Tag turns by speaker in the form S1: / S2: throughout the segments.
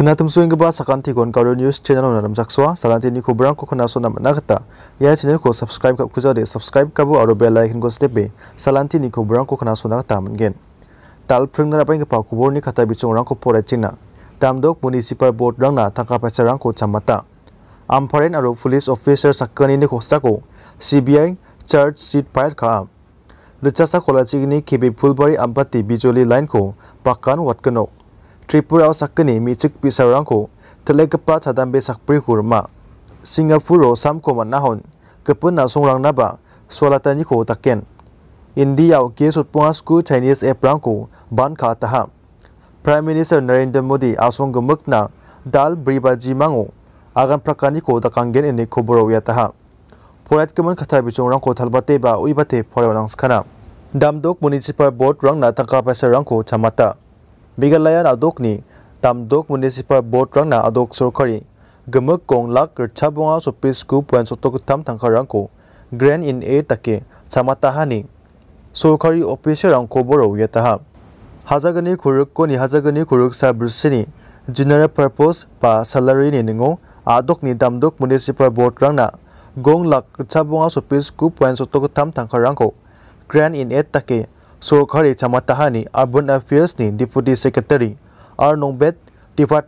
S1: Kena temu yang kebas akan tiga orang kalau news channel orang ramai saksua. Selain ini kuburan kau kena sunam nak kata. Ya channel kau subscribe kau kujar deh subscribe kau atau bell icon kau setiap. Selain ini kuburan kau kena sunam kata mungkin. Tal film apa yang kepala kubur ni kata bicara orang kau pura cina. Tamdok municipal board orang na tangkap pasal orang kau cemata. Amparin atau police officer sakkan ini kau setaku. CBI charge sheet file kah. Lecasa kolaji ini kibi pulbari ampati bijoli line kau pakkan watkanok. Tripura सकनी मिचिक को तलेकपा छदांबे सखप्री कुरमा सिंगापुरो सामको मनाहोन कपुना सोंरांगनाबा सोलातानी को तकेन India के सुपुआ स्कू Chinese एप्रांको बानखा तहा prime minister Narendra Modi आसोंग मुक्ना दाल ब्रीबाजी मांगो आगन प्रकानी को तकांगेन इन खबरो यातहा फोरेट कमन खथा को थलबाते बा उइबाते फोरेवनांगस खाना दामदोक म्युनिसिपल बोर्ड रंगना तंका पैसा বিগালায়ান আদকনি তামদক মিউনিসিপাল বোর্ড রং না আদক সরকারি গমক কং লাক রছা বং সুপ্রিস কু পয়েন্ট সত্তক থাম থাকা রং গ্র্যান্ড ইন এ তাকে সামাতাহানি সরকারি অফিসে রং কবর তাহা হাজাগনি খুরুক কো নিহাজাগনি খুরুক সা বৃষ্টি জেনারেল পারপোস বা স্যালারি নি নিঙ আদকনি দামদক মিউনিসিপাল বোর্ড রং না গং লাক রছা বং সুপ্রিস কু পয়েন্ট সত্তক থাম থাকা ইন এ তাকে Surkari Tamatahani Urban ni Deputy Secretary Arnong Bet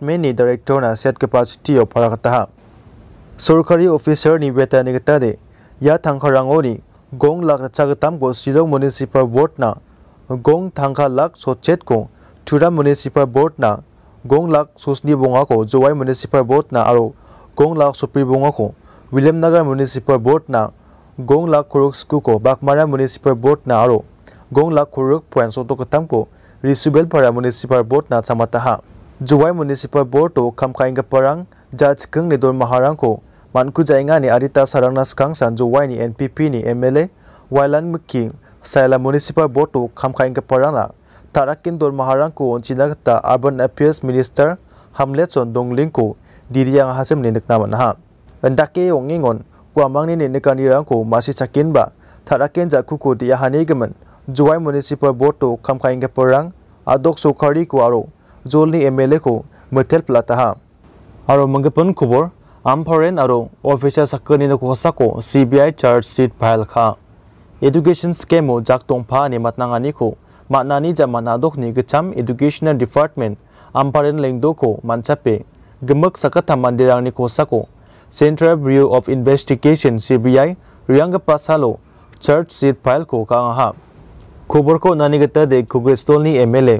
S1: ni Director na set capacity of Parakataha. Surkari officer ni beta nigatade ya ni gong lak chagatam go Silong Municipal Board na gong tangka lak sochet ko Chura Municipal Board na gong lak susni bonga ko Jowai Municipal Board na aro gong lak supri bonga ko William Nagar Municipal Board na gong lak kuruk sku Bakmara Municipal Board na aro Gongla Kuruk Puanso to Kutampo, Risubel para Municipal Board na Samataha. Juwai Municipal Board to Kamkainga Parang, Judge Kung Nidol Maharangko, Mankuja ni Arita Sarangna Skang San Juwai ni NPP ni MLA, Wailan Mukki, Saila Municipal Board to Kamkainga Parang la, Tarakin Dol Maharangko on Chinagata Urban Affairs Minister Hamletson Donglingko, Diriang Hasim ni Niknaman ha. Andake yong ingon, Guamang ni Nikanirangko masih cakin ba, Tarakin Jakuku diahani gaman, Jowai municipal board तो खामखाइंगे परंग आदक सौखारी को आरो जोलनी M L A को मैथेल प्लाताहा और मंगेपन खबर आमफरेन आरो officer सकनी नखसा को सीबीआई चार्जशीट फाइल खा एडुकेशन स्केमो जाक तोंफा ने मतना को मतना जा आदकनी गचाम एजुकेशनल डिपार्टमेंट आमफरेन लेंदो को मानसापे गमक सकथा मंदिर को central bureau of investigation CBI रियांग पासालो चार्जशीट फाइल को कहा को খবরকো নানিগতা দে কুগ্রেস্তলনি এমএলএ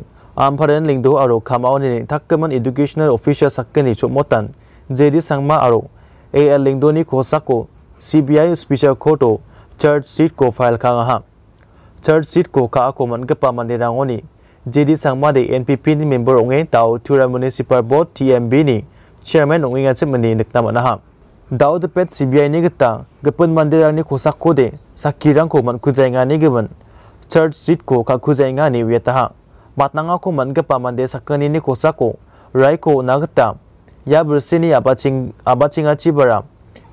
S1: আমফারেন লিংদো আরো খামাওনি থাককেমন এডুকেশনাল অফিসার সাক্কেনি जे डी संगमा और ए एल लिंगद को सी बी आई स्पीचर खोटो चर्च सीट को फाइल खाहा चर्च सीट को खा को मन के पामने रंगोनी डी संगमा दे एन पी नि मेम्बर ओंगे ताओ थुरा म्युनिसिपल बोर्ड टी टीएमबी नि चेयरमैन ओंगे गासे मने नक्ता मनहा दाउद पेट सीबीआई नि गपन मंदिर नि को दे सकी रंग को मन कुजाइंगा नि चर्च सीट को खाखुजेगा निवेता बातना को मनगप मंदे सकनी नि कोचाको राय को नागता या बुरसीनी आबाचिंग आबाचिंगा चिबरा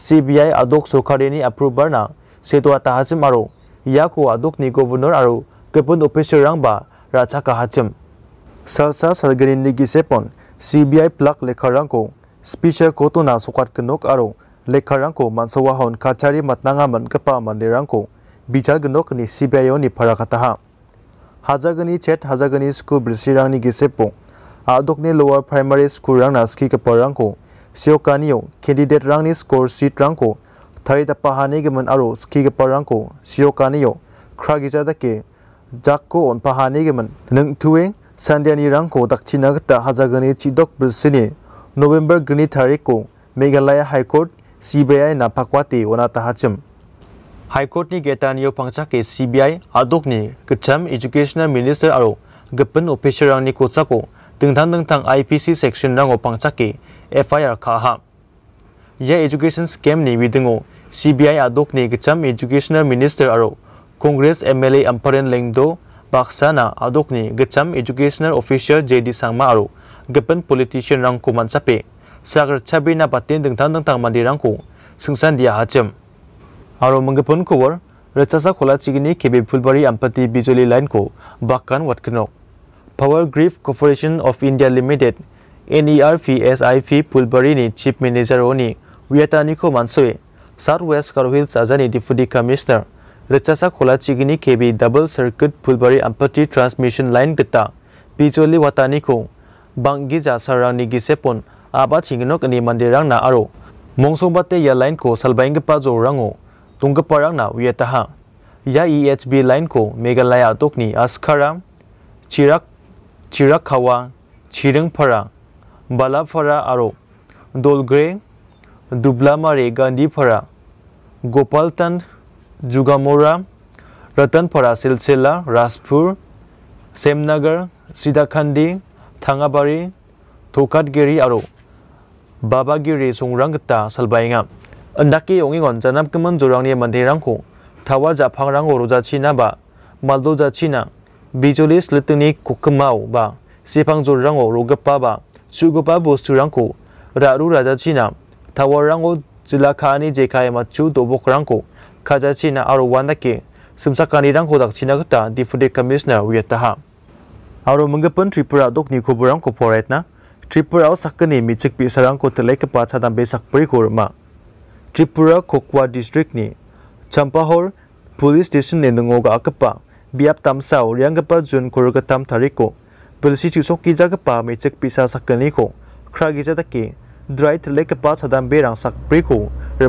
S1: सी बी आई आदोक सोखारी अप्रूवर ना सेतुआ तहाजिम आरो या को आदोक नि गवर्नर आरो गपन ऑफिसर रंगबा राजा कहाजिम सलसा सलगरी नि गिसेपन सी बी आई प्लग लेखारंग को स्पीचर को तो ना सोखाट कनोक आरो लेखारंग को मानसवा हन काचारी मतनांगा मनगप मंदे रंग को बिचारगनोक नि सिबिआइओ नि फाराखाताहा हाजागनि चेट हाजागनि स्कुल ब्रिसिरांनि गिसेपो आदकनि लोअर स्कूल रंग नास्की स्कुल रांना को सियकानियो कैंडिडेट रांनि स्कोर सीट रंग को रांखौ थाय दपाहानि गमन आरो स्किकपरांखौ सियकानियो ख्रागिजादके जाक्को अनपाहानि गमन नोंथुवे संध्यानि रांखौ दक्षिणागत हाजागनि चिदक ब्रिसिनि नवेम्बर गनि को मेघालय हाईकोर्ट सीबीआई नाफाकवाते ओनाताहाचम हाईकोर्टनि गेटानियाव फांसाखे सिबिआइ आदबनि कचम एजुकेशनल मिनिस्टार आरो गोपन अफिसारनि को दोंथां दोंथां आइपिसि सेक्शन राङाव के एफआईआर खाहा यह एजुकेशन स्केमनि बिदोङाव सीबीआई आदबनि कचम एजुकेशनल मिनिस्टार आरो कंग्रेस एमएलए आम्पारेन लेंगदो बाक्साना आदबनि गोथाम एजुकेशनल अफिसार जेडि सांमा आरो गोपन रंग को मानसापे सागर छाबिना पाटेन रंग को मान्दिरांखौ दिया हाचम আৰু মংগপন কোঁৱৰ ৰেচাচা খোলা চিগিনি কেবি ফুলবাৰী আমপাতি বিজুলী লাইন কো বাকান ৱাটকানক power grid corporation of India limited N E R P S I P ফুলবাৰীনি চিফ মেনেজাৰ অনি ৱিয়েটানিকো মানছুৱে ছাউথ ৱেষ্ট কাৰহিল চাজানি ডিপুটি কমিশ্যনাৰ ৰেচাচা খোলা চিগিনি KV double circuit Phulbari Ampati transmission line গেটা বিজুলি ৱাটানিকো বাংগি জাচাৰাংনি গিছেপন আবা চিঙিনক নিমান্দিৰাংনা আৰু মংসংবাতে ইয়াৰ লাইনকো চালবাইংগেপা জৌৰাঙো तुंगपरंगना उतहा या ई एच बी लाइन को मेघालय अदोकनी असखरा चिराक चिराक खावा चिरंगफरा बलाफरा और दोलग्रे दुब्लामारे गांधीफरा गोपालतन जुगामोरा रतनफरा सिलसिला राजपुर सेमनगर सिदाखंडी थंगाबारी थोकाटगिरी और बाबागिरी संग्रंगता सलबाइंगा ndaki yongi gon janam kemen jorang ni mandi rang ko thawa japhang rang roja china ba maldo ja china bijoli slitni kokmao ba sipang jorang o rogpa ba chugopa bostu rang ko raru raja china thawa rang o jila khani jekai ma chu dobok rang ko khaja china aro wandake sumsakani rang ko dak china gata deputy commissioner wiataha aro mengepun tripura dok ni koburang ko poretna tripura sakani michik pisarang ko telekpa chadam besak pri korma Tripura खोखा district चंपाहर police station ने नौ गाकप तमसाओ रियागप जून कुरुगतम थारीको पुलिसी चुसोकीजाप मेचक पीसा सकनीको ख्रागीजा के द्राई थलैगप सदम बेरंग सकप्रीको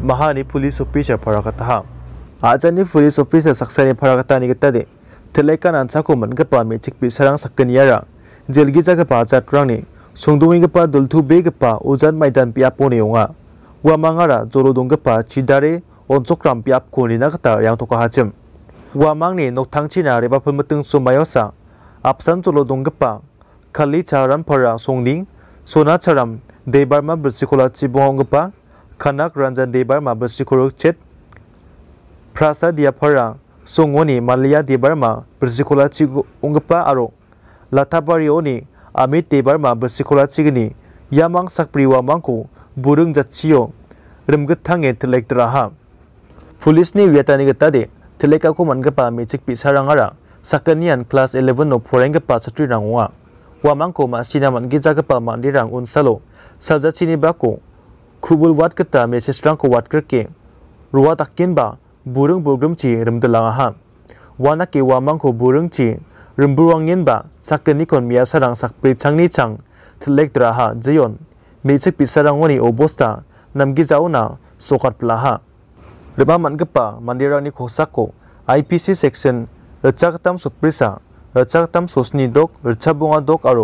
S1: महानी police officer फरागतहा आजानी पुलिस ऑफिसर सक्सानी फरागतानी गतदे थलैका नानसाको मनगप मेचक पीसरंग सकनियारा जेलगीजागप जात्रांगनी सोंदोंगीगप दुलथु बेगप उजन मैदान पियापोनी ओंगा wamangara zorodongga pa chidare onzokram piap kolina kata yang toko hajem. Wamang ni nok tangchi na reba pemeteng sumayosa, apsan zorodongga pa, kali caram para songling, sona caram debar ma bersikola cibohongga pa, kanak ranjan debar ma bersikola cet, prasa dia para, songoni malia debar ma bersikola cibohongga pa aro, latabari oni amit debar ma bersikola cigni, yamang sakpriwa mangku, बुरंग जाचियो बुरुंग जच्चियो रिमगथांगे थिलेक्टराहा पुलिसनि वेतानिगतादे थिलेकाखौ मोनगोपा मेजिक पिसाराङारा सकनियन class 11 नो फोरेंग फरेंगपा सत्रिराङवा वामांखौ मासिना मोनगिजागोपा मान्दिरां उनसालो साजाचिनिबाखौ खुबुलवादगता मेसेजरांखौ वादगोरके रुवादाक्किनबा बुरुं बुग्रुमचि रिमदलाङाहा वानाके वामांखौ बुरुंचि रिमबुवांगिनबा साकनिखन मियासारां साकप्रिचांनि चां थिलेक्टराहा जयोन मेचे पीसरंगी अबस्ता नमगी जाऊना सोकारप्लाहा रेबा मानगपा मंदिर खोसाको आई पी सी सेक्शन रचाकतम सुप्रीसा रचाकतम सोसनी डोक रचाबुआ डोक और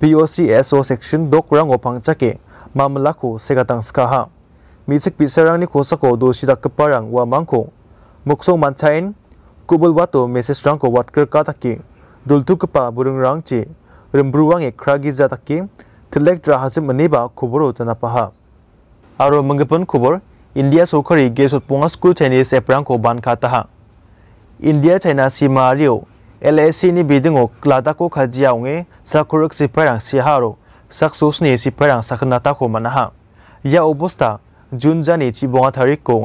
S1: P O C S O section डोक रंगोफांग चके मामला को सेगा मेचिक पीसरंग खोसाको दोषी दाकपा रंग वामको मुक्सो मानसाइन कुबुल वाटो मेसेज रंग को वाटकर का दुलथुकपा बुरंग रंग चे रिम्ब्रुवा खरा गिजा तक थिलेक्ट्रा हाजिम खबर चनापा और मंगपन खबर इंडिया सौखरी गेसुद पोंगा स्कूल चाइनीस एप्रां को बानखाता इंडिया चाइना सीमा एल एस सी बीदिंग लादाखो खाजियाओं सकुरक सिफरंग सिहारो सकसोसनी सिफरंग सकनाता को मनाहा या अवस्था जून जानी चिबा थारी को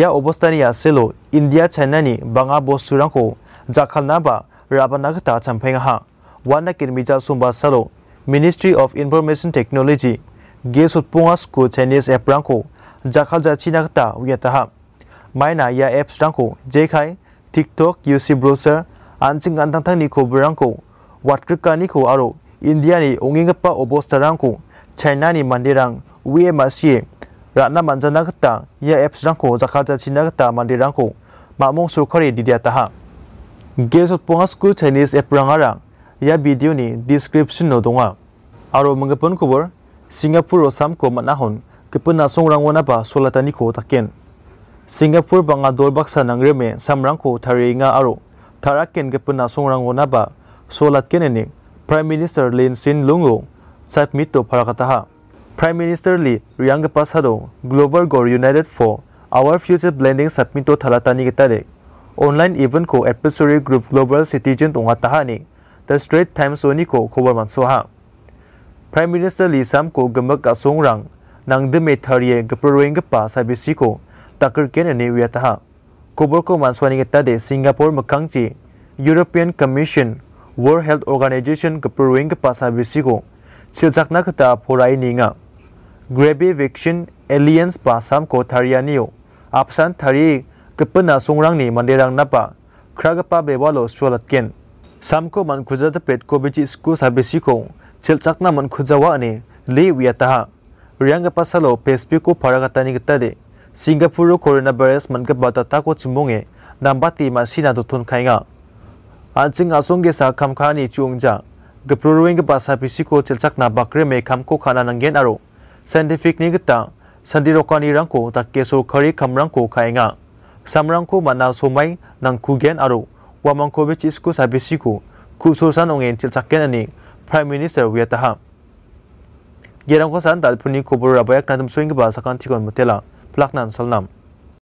S1: या अवस्था यासेलो इंडिया चाइना बंगा बस्तुरा को जाखलना बाबनागता चंफेगा वन किलोमीटर सोमवार सलो Ministry of Information Technology ge sutpungas ku Chinese app rangko jakal jachi nakta uyataha. Maina ya apps rangko jekai TikTok UC browser anjing antangtangni khobrangko watrikani ko aro Indiani ongingapa obosta rangko Chinani mandirang UMRCA ratna manjana kata ya apps rangko jakal jachi nakta mandirangko mamong surkari didiataha. Ge sutpungas ku Chinese app rangara ia video ni description no dunga. Aro mengepun kubur, Singapura sam ko matnahon kepun nasong rang wana ba solatani ko takin. Singapura banga dolbaksa nang reme sam ko tari aro. tharaken kepun nasong rang wana ba solat ini Prime Minister Lin Sin Lungo saat mito parakataha. Prime Minister Lee riang pasado Global Gore United for Our Future Blending Submit to Thalatani Gitarek. Online event ko episode group Global Citizen tunga tahanik. The Straits Times Oniko Koberman Soha. Prime Minister Lee Samko Gemek Asongrang nang de metarie gepruing gepa sabisiko takir kenene wiataha. Kobor ko manswani kita de Singapore makangci European Commission World Health Organization gepruing gepa sabisiko siljakna kita porai ninga. Grebe Viction Alliance Pasam ko tarianio. Apsan tari kepena songrang ni manderang napa. Kragapa bewalo sualatken. samko mankhuzata petko bichi sku sabisiko chilchakna mankhuzawa ane le wiataha rianga pasalo pespi ko pharagatani gitade Singapore corona virus मनके बताता को चिमोंगे नाम्बाती मासीना दोथोन खाएगा आजिंग आसोंग के साथ खमखानी चुंगजा गप्रोरोइंग बासा पिसी को चिलचक ना बकरे में खाम को खाना नंगेन आरो साइंटिफिक निगता संधि रोकानी रंग को तक खरी सोखरी खमरंग को खाएगा सामरंग को मना सोमाई नंखुगेन आरो Wamankovich isku sabisiku ku sursan ong en chakken ani prime minister wi ta ha gerang khosan dalpuni kobura bayak nadam swing ba sakanti kon motela plaknan salnam